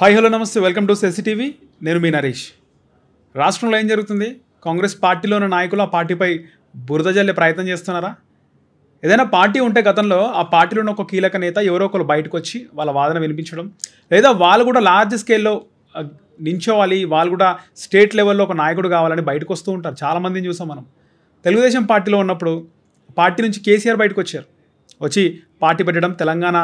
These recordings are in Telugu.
హాయ్ హలో నమస్తే వెల్కమ్ టు సెసిటీవీ నేను మీ నరేష్ రాష్ట్రంలో ఏం జరుగుతుంది కాంగ్రెస్ పార్టీలో ఉన్న నాయకులు ఆ పార్టీపై బురద జల్లే ప్రయత్నం చేస్తున్నారా ఏదైనా పార్టీ ఉంటే గతంలో ఆ పార్టీలో ఉన్న ఒక కీలక నేత ఎవరో ఒకరు బయటకు వచ్చి వాళ్ళ వాదన వినిపించడం లేదా వాళ్ళు కూడా లార్జ్ స్కేల్లో నించోవాలి వాళ్ళు కూడా స్టేట్ లెవెల్లో ఒక నాయకుడు కావాలని బయటకు వస్తూ ఉంటారు చాలామందిని చూసాం మనం తెలుగుదేశం పార్టీలో ఉన్నప్పుడు పార్టీ నుంచి కేసీఆర్ బయటకు వచ్చారు వచ్చి పార్టీ పెట్టడం తెలంగాణ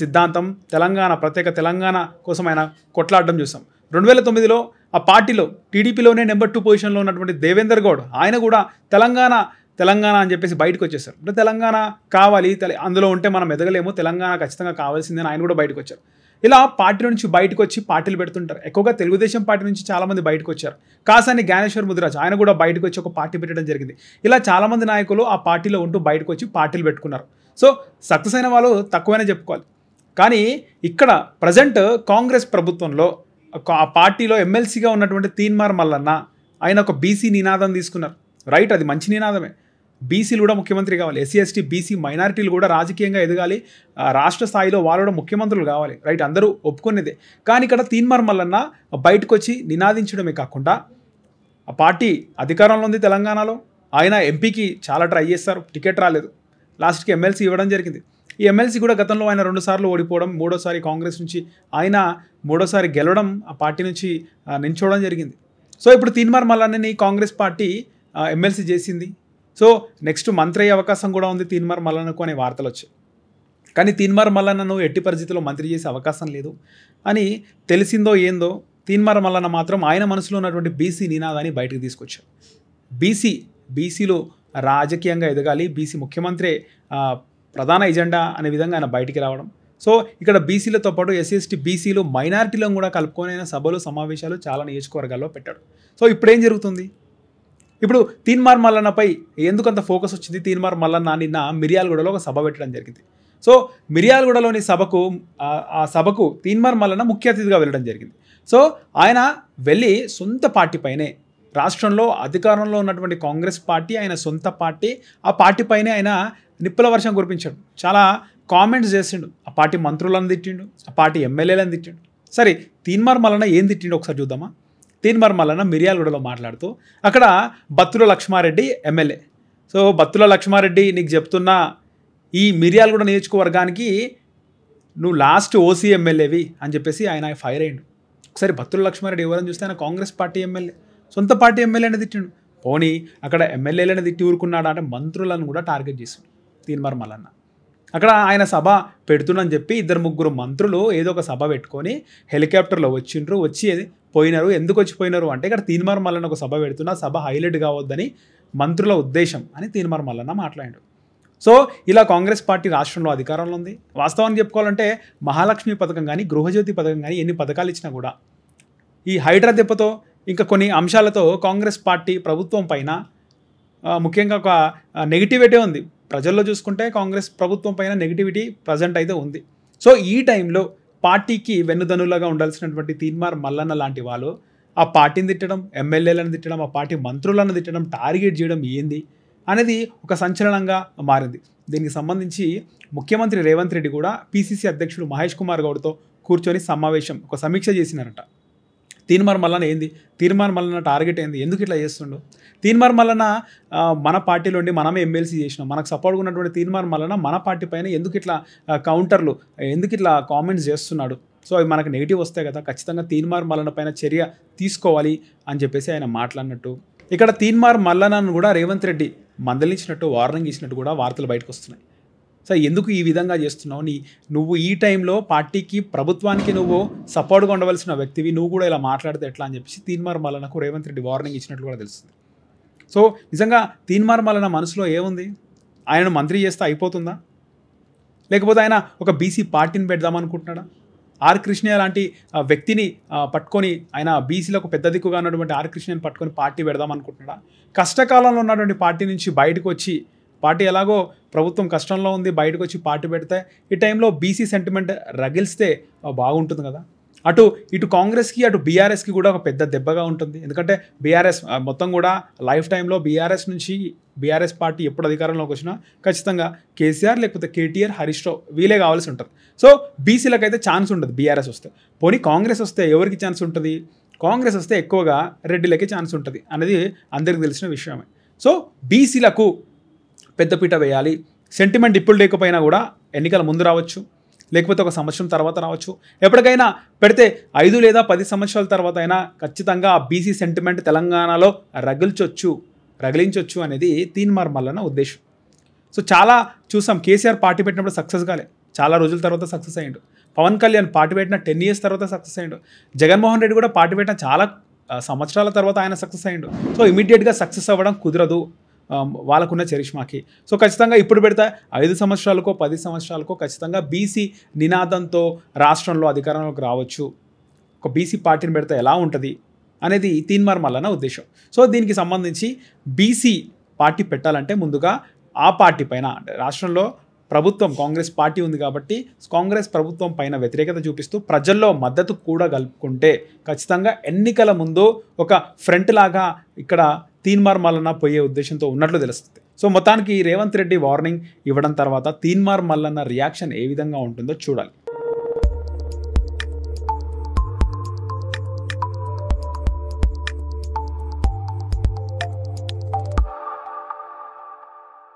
సిద్ధాంతం తెలంగాణ ప్రత్యేక తెలంగాణ కోసం ఆయన కొట్లాడడం చూసాం రెండు వేల తొమ్మిదిలో ఆ పార్టీలో టీడీపీలోనే నెంబర్ టూ పొజిషన్లో ఉన్నటువంటి దేవేందర్ గౌడ్ ఆయన కూడా తెలంగాణ తెలంగాణ అని చెప్పేసి బయటకు వచ్చేసారు అంటే తెలంగాణ కావాలి అందులో ఉంటే మనం ఎదగలేము తెలంగాణ ఖచ్చితంగా అని ఆయన కూడా బయటకు వచ్చారు ఇలా పార్టీ నుంచి బయటకు వచ్చి పార్టీలు పెడుతుంటారు ఎక్కువగా తెలుగుదేశం పార్టీ నుంచి చాలామంది బయటకు వచ్చారు కాసాని జ్ఞానేశ్వర్ ముదిరాజ్ ఆయన కూడా బయటకు వచ్చి ఒక పార్టీ పెట్టడం జరిగింది ఇలా చాలామంది నాయకులు ఆ పార్టీలో ఉంటూ బయటకు వచ్చి పార్టీలు పెట్టుకున్నారు సో సక్సెస్ అయిన వాళ్ళు తక్కువనే చెప్పుకోవాలి కానీ ఇక్కడ ప్రజెంట్ కాంగ్రెస్ ప్రభుత్వంలో ఆ పార్టీలో ఎమ్మెల్సీగా ఉన్నటువంటి తీన్మార్ మల్లన్న ఆయన ఒక బీసీ నినాదం తీసుకున్నారు రైట్ అది మంచి నినాదమే బీసీలు కూడా ముఖ్యమంత్రి కావాలి ఎస్సీ ఎస్టీ బీసీ మైనారిటీలు కూడా రాజకీయంగా ఎదగాలి రాష్ట్ర స్థాయిలో వాళ్ళు కూడా ముఖ్యమంత్రులు కావాలి రైట్ అందరూ ఒప్పుకునేదే కానీ ఇక్కడ తీన్మార్ మల్లన్న బయటకు వచ్చి నినాదించడమే కాకుండా ఆ పార్టీ అధికారంలో ఉంది తెలంగాణలో ఆయన ఎంపీకి చాలా ట్రై చేస్తారు టికెట్ రాలేదు లాస్ట్కి ఎమ్మెల్సీ ఇవ్వడం జరిగింది ఈ ఎమ్మెల్సీ కూడా గతంలో ఆయన రెండుసార్లు ఓడిపోవడం మూడోసారి కాంగ్రెస్ నుంచి ఆయన మూడోసారి గెలవడం ఆ పార్టీ నుంచి నించోవడం జరిగింది సో ఇప్పుడు తీన్మార్ మల్లాన్నని కాంగ్రెస్ పార్టీ ఎమ్మెల్సీ చేసింది సో నెక్స్ట్ మంత్రి అయ్యే అవకాశం కూడా ఉంది తీన్మార్ మల్లన్నకు అనే వార్తలు వచ్చాయి కానీ తీన్మార్ మల్లన్నను ఎట్టి పరిస్థితుల్లో మంత్రి చేసే అవకాశం లేదు అని తెలిసిందో ఏందో తీన్మార్ మల్లన్న మాత్రం ఆయన మనసులో ఉన్నటువంటి బీసీ నినాదాన్ని బయటకు తీసుకొచ్చారు బీసీ బీసీలో రాజకీయంగా ఎదగాలి బీసీ ముఖ్యమంత్రి ప్రధాన ఎజెండా అనే విధంగా ఆయన బయటికి రావడం సో ఇక్కడ బీసీలతో పాటు ఎస్సీ ఎస్టీ బీసీలు మైనారిటీలో కూడా కలుపుకొని ఆయన సభలు సమావేశాలు చాలా నియోజకవర్గాల్లో పెట్టాడు సో ఇప్పుడు ఏం జరుగుతుంది ఇప్పుడు తీన్మార్ మల్లన్నపై ఎందుకంత ఫోకస్ వచ్చింది తీన్మార్ మల్లన్న నిన్న మిర్యాలగూడలో ఒక సభ పెట్టడం జరిగింది సో మిర్యాలగూడలోని సభకు ఆ సభకు తీన్మార్ మల్లన్న ముఖ్య అతిథిగా వెళ్ళడం జరిగింది సో ఆయన వెళ్ళి సొంత పార్టీ పైనే రాష్ట్రంలో అధికారంలో ఉన్నటువంటి కాంగ్రెస్ పార్టీ ఆయన సొంత పార్టీ ఆ పార్టీ పైనే ఆయన నిప్పుల వర్షం కురిపించాడు చాలా కామెంట్స్ చేసిండు ఆ పార్టీ మంత్రులను తిట్టిండు ఆ పార్టీ ఎమ్మెల్యేలను తిట్టిండు సరే తీన్మార్ మల్లన ఏం తిట్టిండు ఒకసారి చూద్దామా తీన్మార్ మల్లన మిర్యాలగూడలో మాట్లాడుతూ అక్కడ బత్తుల లక్ష్మారెడ్డి ఎమ్మెల్యే సో బత్తుల లక్ష్మారెడ్డి నీకు చెప్తున్న ఈ మిర్యాలగూడ నియోజకవర్గానికి నువ్వు లాస్ట్ ఓసీ ఎమ్మెల్యేవి అని చెప్పేసి ఆయన ఫైర్ అయ్యిండు ఒకసారి బత్తుల లక్ష్మారెడ్డి ఎవరని చూస్తే ఆయన కాంగ్రెస్ పార్టీ ఎమ్మెల్యే సొంత పార్టీ ఎమ్మెల్యేని తిట్టిండు పోనీ అక్కడ ఎమ్మెల్యేలను తిట్టి ఊరుకున్నాడా అంటే మంత్రులను కూడా టార్గెట్ చేసిండు తీన్మార్ మల్లన్న అక్కడ ఆయన సభ పెడుతున్నని చెప్పి ఇద్దరు ముగ్గురు మంత్రులు ఏదో ఒక సభ పెట్టుకొని హెలికాప్టర్లో వచ్చిండ్రు వచ్చి పోయినారు ఎందుకు వచ్చిపోయినారు అంటే ఇక్కడ తీన్మార్ మల్లన్న ఒక సభ పెడుతున్నా సభ హైలైట్ కావద్దని మంత్రుల ఉద్దేశం అని తీన్మార్ మల్లన్న మాట్లాడాడు సో ఇలా కాంగ్రెస్ పార్టీ రాష్ట్రంలో అధికారంలో ఉంది వాస్తవాన్ని చెప్పుకోవాలంటే మహాలక్ష్మి పథకం కానీ గృహజ్యోతి పథకం కానీ ఎన్ని పథకాలు ఇచ్చినా కూడా ఈ హైడ్రా దెబ్బతో ఇంకా కొన్ని అంశాలతో కాంగ్రెస్ పార్టీ ప్రభుత్వం పైన ముఖ్యంగా ఒక నెగిటివిటీ ఉంది ప్రజల్లో చూసుకుంటే కాంగ్రెస్ ప్రభుత్వం పైన నెగిటివిటీ ప్రజెంట్ అయితే ఉంది సో ఈ టైంలో పార్టీకి వెన్నుదనులుగా ఉండాల్సినటువంటి తీన్మార్ మల్లన్న లాంటి వాళ్ళు ఆ పార్టీని తిట్టడం ఎమ్మెల్యేలను తిట్టడం ఆ పార్టీ మంత్రులను తిట్టడం టార్గెట్ చేయడం ఏంది అనేది ఒక సంచలనంగా మారింది దీనికి సంబంధించి ముఖ్యమంత్రి రేవంత్ రెడ్డి కూడా పీసీసీ అధ్యక్షుడు మహేష్ కుమార్ గౌడ్తో కూర్చొని సమావేశం ఒక సమీక్ష చేసినారట తీన్మార్ మల్లన్న ఏంది తీన్మార్ మల్లన్న టార్గెట్ ఏంది ఎందుకు ఇట్లా చేస్తుండో తీన్మార్ మల్లన్న మన పార్టీలో ఉండి మనమే ఎమ్మెల్సీ చేసినాం మనకు సపోర్ట్గా ఉన్నటువంటి తీన్మార్ మల్లన్న మన పార్టీ పైన ఎందుకు ఇట్లా కౌంటర్లు ఎందుకు ఇట్లా కామెంట్స్ చేస్తున్నాడు సో అవి మనకు నెగిటివ్ వస్తాయి కదా ఖచ్చితంగా తీన్మార్ మల్లన్న పైన చర్య తీసుకోవాలి అని చెప్పేసి ఆయన మాట్లాడినట్టు ఇక్కడ తీన్మార్ మల్లనను కూడా రేవంత్ రెడ్డి మందలించినట్టు వార్నింగ్ ఇచ్చినట్టు కూడా వార్తలు బయటకు వస్తున్నాయి సరే ఎందుకు ఈ విధంగా చేస్తున్నావు నీ నువ్వు ఈ టైంలో పార్టీకి ప్రభుత్వానికి నువ్వు సపోర్ట్గా ఉండవలసిన వ్యక్తివి నువ్వు కూడా ఇలా మాట్లాడితే ఎట్లా అని చెప్పేసి తీన్మార్ మల్లనకు రేవంత్ రెడ్డి వార్నింగ్ ఇచ్చినట్లు కూడా తెలుస్తుంది సో నిజంగా తీన్మార్ మల్లన మనసులో ఏముంది ఆయన మంత్రి చేస్తే అయిపోతుందా లేకపోతే ఆయన ఒక బీసీ పార్టీని పెడదామనుకుంటున్నాడా ఆర్ కృష్ణయ్య లాంటి వ్యక్తిని పట్టుకొని ఆయన బీసీలకు పెద్ద దిక్కుగా ఉన్నటువంటి ఆర్ కృష్ణయ్యని పట్టుకొని పార్టీ పెడదాం కష్టకాలంలో ఉన్నటువంటి పార్టీ నుంచి బయటకు వచ్చి పార్టీ ఎలాగో ప్రభుత్వం కష్టంలో ఉంది బయటకు వచ్చి పార్టీ పెడితే ఈ టైంలో బీసీ సెంటిమెంట్ రగిలిస్తే బాగుంటుంది కదా అటు ఇటు కాంగ్రెస్కి అటు బీఆర్ఎస్కి కూడా ఒక పెద్ద దెబ్బగా ఉంటుంది ఎందుకంటే బీఆర్ఎస్ మొత్తం కూడా లైఫ్ టైంలో బీఆర్ఎస్ నుంచి బీఆర్ఎస్ పార్టీ ఎప్పుడు అధికారంలోకి వచ్చినా ఖచ్చితంగా కేసీఆర్ లేకపోతే కేటీఆర్ హరీష్ రావు వీలే కావాల్సి ఉంటుంది సో బీసీలకు అయితే ఛాన్స్ ఉండదు బీఆర్ఎస్ వస్తే పోనీ కాంగ్రెస్ వస్తే ఎవరికి ఛాన్స్ ఉంటుంది కాంగ్రెస్ వస్తే ఎక్కువగా రెడ్డిలకి ఛాన్స్ ఉంటుంది అనేది అందరికీ తెలిసిన విషయమే సో బీసీలకు పెద్దపీట వేయాలి సెంటిమెంట్ ఇప్పుడు లేకపోయినా కూడా ఎన్నికల ముందు రావచ్చు లేకపోతే ఒక సంవత్సరం తర్వాత రావచ్చు ఎప్పటికైనా పెడితే ఐదు లేదా పది సంవత్సరాల తర్వాత అయినా ఖచ్చితంగా ఆ బీసీ సెంటిమెంట్ తెలంగాణలో రగిల్చొచ్చు రగిలించవచ్చు అనేది తీన్మార్ మల్లన్న ఉద్దేశం సో చాలా చూసాం కేసీఆర్ పార్టీ పెట్టినప్పుడు సక్సెస్ కాలే చాలా రోజుల తర్వాత సక్సెస్ అయ్యిండు పవన్ కళ్యాణ్ పార్టీ పెట్టిన టెన్ ఇయర్స్ తర్వాత సక్సెస్ అయ్యిండు జగన్మోహన్ రెడ్డి కూడా పార్టీ పెట్టిన చాలా సంవత్సరాల తర్వాత ఆయన సక్సెస్ అయ్యిండు సో ఇమీడియట్గా సక్సెస్ అవ్వడం కుదరదు Um, వాళ్ళకున్న చరిష్మాకి సో ఖచ్చితంగా ఇప్పుడు పెడతా ఐదు సంవత్సరాలకో పది సంవత్సరాలకో ఖచ్చితంగా బీసీ నినాదంతో రాష్ట్రంలో అధికారంలోకి రావచ్చు ఒక బీసీ పార్టీని పెడితే ఎలా ఉంటుంది అనేది తీన్మార్ మల్లన ఉద్దేశం సో దీనికి సంబంధించి బీసీ పార్టీ పెట్టాలంటే ముందుగా ఆ పార్టీ పైన రాష్ట్రంలో ప్రభుత్వం కాంగ్రెస్ పార్టీ ఉంది కాబట్టి కాంగ్రెస్ ప్రభుత్వం పైన వ్యతిరేకత చూపిస్తూ ప్రజల్లో మద్దతు కూడా కలుపుకుంటే ఖచ్చితంగా ఎన్నికల ముందు ఒక ఫ్రంట్ లాగా ఇక్కడ తీన్మార్ మల్లన్న పోయే ఉద్దేశంతో ఉన్నట్లు తెలుస్తుంది సో మొత్తానికి రేవంత్ రెడ్డి వార్నింగ్ ఇవ్వడం తర్వాత తీన్మార్ మల్లన్న రియాక్షన్ ఏ విధంగా ఉంటుందో చూడాలి